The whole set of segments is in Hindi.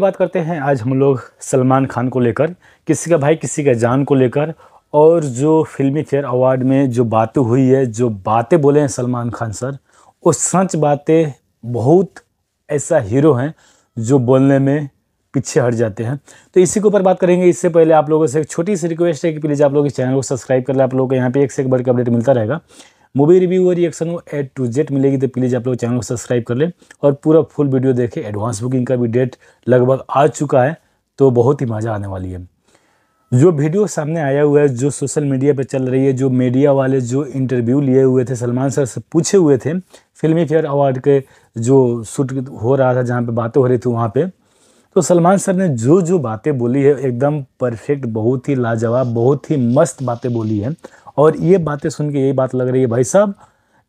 बात करते हैं आज हम लोग सलमान खान को लेकर किसी का भाई किसी का जान को लेकर और जो फिल्मी फेयर अवार्ड में जो बातें हुई है जो बातें बोले हैं सलमान खान सर वो सच बातें बहुत ऐसा हीरो हैं जो बोलने में पीछे हट जाते हैं तो इसी के ऊपर बात करेंगे इससे पहले आप लोगों से एक छोटी सी रिक्वेस्ट है कि प्लीज़ आप लोग इस चैनल को सब्सक्राइब कर लें आप लोगों को यहाँ पे एक से एक बढ़ के अपडेट मिलता रहेगा मूवी रिव्यू और रिएक्शन को एड टू जेड मिलेगी तो प्लीज़ आप लोग चैनल को सब्सक्राइब कर लें और पूरा फुल वीडियो देखें एडवांस बुकिंग का भी डेट लगभग आ चुका है तो बहुत ही मज़ा आने वाली है जो वीडियो सामने आया हुआ है जो सोशल मीडिया पर चल रही है जो मीडिया वाले जो इंटरव्यू लिए हुए थे सलमान सर से पूछे हुए थे फिल्मी फेयर अवार्ड के जो शूट हो रहा था जहाँ पे बातें हो रही थी वहाँ पे तो सलमान सर ने जो जो बातें बोली है एकदम परफेक्ट बहुत ही लाजवाब बहुत ही मस्त बातें बोली है और ये बातें सुन के यही बात लग रही है भाई साहब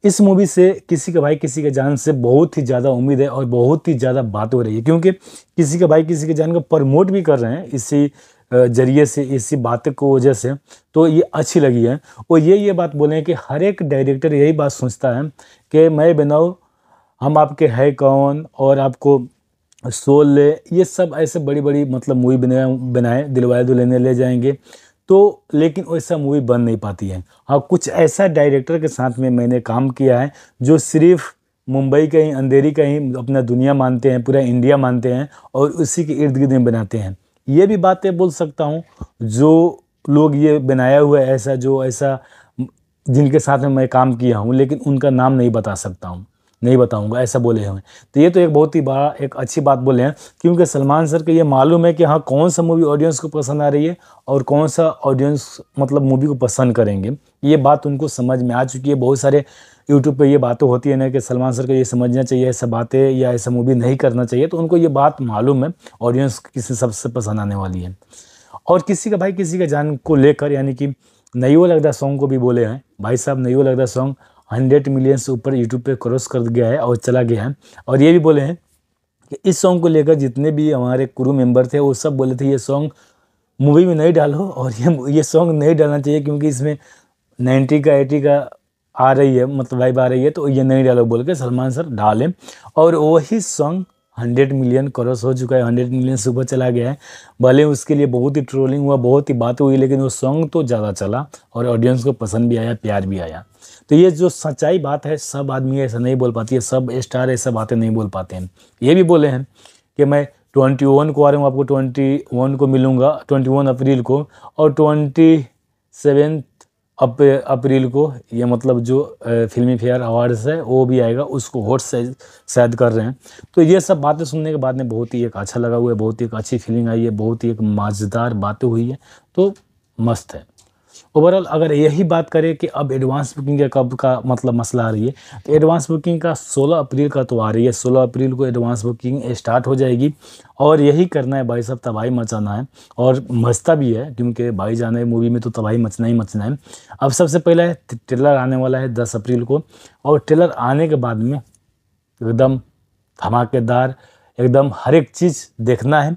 इस मूवी से किसी का भाई किसी के जान से बहुत ही ज़्यादा उम्मीद है और बहुत ही ज़्यादा बात हो रही है क्योंकि किसी का भाई किसी के जान को प्रमोट भी कर रहे हैं इसी जरिए से इसी बात को वजह से तो ये अच्छी लगी है और ये ये बात बोले कि हर एक डायरेक्टर यही बात सोचता है कि मैं बनाऊ हम आपके है कौन और आपको सोल ले ये सब ऐसे बड़ी बड़ी मतलब मूवी बनाए बनाए दिलवाए दुल्हने ले जाएंगे तो लेकिन वैसा मूवी बन नहीं पाती है और हाँ, कुछ ऐसा डायरेक्टर के साथ में मैंने काम किया है जो सिर्फ मुंबई का ही अंधेरी का ही अपना दुनिया मानते हैं पूरा इंडिया मानते हैं और उसी के इर्द गिर्द में बनाते हैं ये भी बातें बोल सकता हूँ जो लोग ये बनाया हुआ है ऐसा जो ऐसा जिनके साथ में मैं काम किया हूँ लेकिन उनका नाम नहीं बता सकता हूँ नहीं बताऊँगा ऐसा बोले हमें तो ये तो एक बहुत ही बड़ा एक अच्छी बात बोले हैं क्योंकि सलमान सर को ये मालूम है कि हाँ कौन सा मूवी ऑडियंस को पसंद आ रही है और कौन सा ऑडियंस मतलब मूवी को पसंद करेंगे ये बात उनको समझ में आ चुकी है बहुत सारे यूट्यूब पर ये बातें होती है ना कि सलमान सर को ये समझना चाहिए ऐसा बातें या ऐसा मूवी नहीं करना चाहिए तो उनको ये बात मालूम है ऑडियंस किसे सबसे पसंद आने वाली है और किसी का भाई किसी का जान को लेकर यानी कि नई वो लगदा सॉन्ग को भी बोले हैं भाई साहब नई वो लगदा सॉन्ग हंड्रेड मिलियन से ऊपर यूट्यूब पे क्रॉस कर गया है और चला गया है और ये भी बोले हैं कि इस सॉन्ग को लेकर जितने भी हमारे क्रू मेंबर थे वो सब बोले थे ये सॉन्ग मूवी में नहीं डालो और ये ये सॉन्ग नहीं डालना चाहिए क्योंकि इसमें नाइन्टी का एटी का आ रही है मतलब वाइब आ रही है तो ये नहीं डालो बोल के सलमान सर डालें और वही सॉन्ग हंड्रेड मिलियन क्रॉस हो चुका है हंड्रेड मिलियन सुबह चला गया है भले उसके लिए बहुत ही ट्रोलिंग हुआ बहुत ही बात हुई लेकिन वो सॉन्ग तो ज़्यादा चला और ऑडियंस को पसंद भी आया प्यार भी आया तो ये जो सच्चाई बात है सब आदमी ऐसा नहीं बोल पाती है सब स्टार ऐसा बातें नहीं बोल पाते हैं ये भी बोले हैं कि मैं ट्वेंटी वन को आ रहा हूँ आपको ट्वेंटी वन को मिलूँगा ट्वेंटी वन अप्रैल को और ट्वेंटी सेवन अप अप्रैल को ये मतलब जो फिल्मी फेयर अवार्ड्स है वो भी आएगा उसको होस्ट शायद कर रहे हैं तो ये सब बातें सुनने के बाद में बहुत ही एक अच्छा लगा हुआ है बहुत ही एक अच्छी फीलिंग आई है बहुत ही एक मज़ेदार बातें हुई है तो मस्त है ओवरऑल अगर यही बात करें कि अब एडवांस बुकिंग का कब का मतलब मसला आ रही है तो एडवांस बुकिंग का 16 अप्रैल का तो आ रही है 16 अप्रैल को एडवांस बुकिंग स्टार्ट हो जाएगी और यही करना है भाई साहब तबाही मचाना है और मचता भी है क्योंकि भाई जाने मूवी में तो तबाही मचना ही मचना है अब सबसे पहला है ट्रेलर आने वाला है दस अप्रैल को और ट्रेलर आने के बाद में एकदम धमाकेदार एकदम हर एक चीज़ देखना है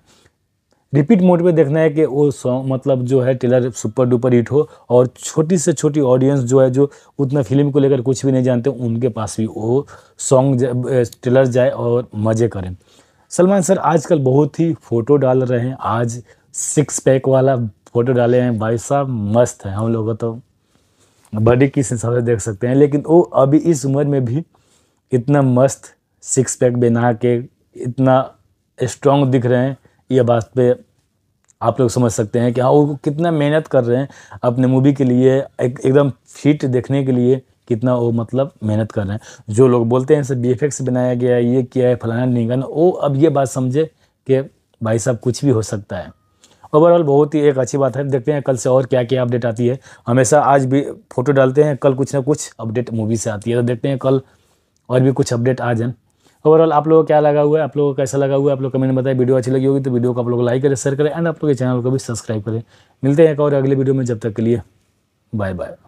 रिपीट मोड पे देखना है कि वो सॉन्ग मतलब जो है टेलर सुपर डुपर हिट हो और छोटी से छोटी ऑडियंस जो है जो उतना फिल्म को लेकर कुछ भी नहीं जानते उनके पास भी वो सॉन्ग टेलर जाए और मज़े करें सलमान सर आजकल बहुत ही फ़ोटो डाल रहे हैं आज सिक्स पैक वाला फ़ोटो डाले हैं भाई साहब मस्त है हम लोग तो बॉडी किस हिसाब से देख सकते हैं लेकिन वो अभी इस उम्र में भी इतना मस्त सिक्स पैक बना के इतना स्ट्रॉन्ग दिख रहे हैं ये बात पे आप लोग समझ सकते हैं कि हाँ वो कितना मेहनत कर रहे हैं अपने मूवी के लिए एक एकदम फिट देखने के लिए कितना वो मतलब मेहनत कर रहे हैं जो लोग बोलते हैं सब बी बनाया गया है ये किया है फलाना निगाना वो अब ये बात समझे कि भाई साहब कुछ भी हो सकता है ओवरऑल बहुत ही एक अच्छी बात है देखते हैं कल से और क्या क्या अपडेट आती है हमेशा आज भी फ़ोटो डालते हैं कल कुछ ना कुछ अपडेट मूवी से आती है तो देखते हैं कल और भी कुछ अपडेट आ जाए ओवरऑल आप लोगों को क्या लगा हुआ है आप लोगों को कैसा लगा हुआ है आप लोग कमेंट में बताएं वीडियो अच्छी लगी होगी तो वीडियो को आप लोग लाइक करें शेयर करें एंड आप लोग के चैनल को भी सब्सक्राइब करें मिलते हैं एक और अगले वीडियो में जब तक के लिए बाय बाय